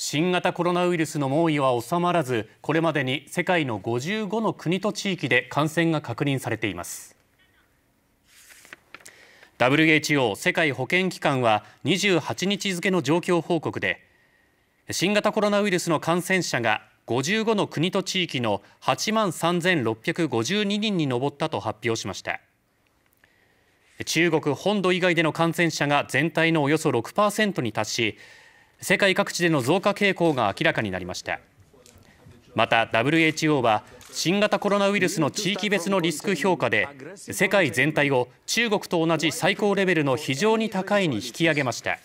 新型コロナウイルスの猛威は収まらずこれまでに世界の55の国と地域で感染が確認されています WHO 世界保健機関は28日付の状況報告で新型コロナウイルスの感染者が55の国と地域の8万3652人に上ったと発表しました中国本土以外での感染者が全体のおよそ6%に達し世界各地での増加傾向が明らかになりましたまた WHO は新型コロナウイルスの地域別のリスク評価で世界全体を中国と同じ最高レベルの非常に高いに引き上げました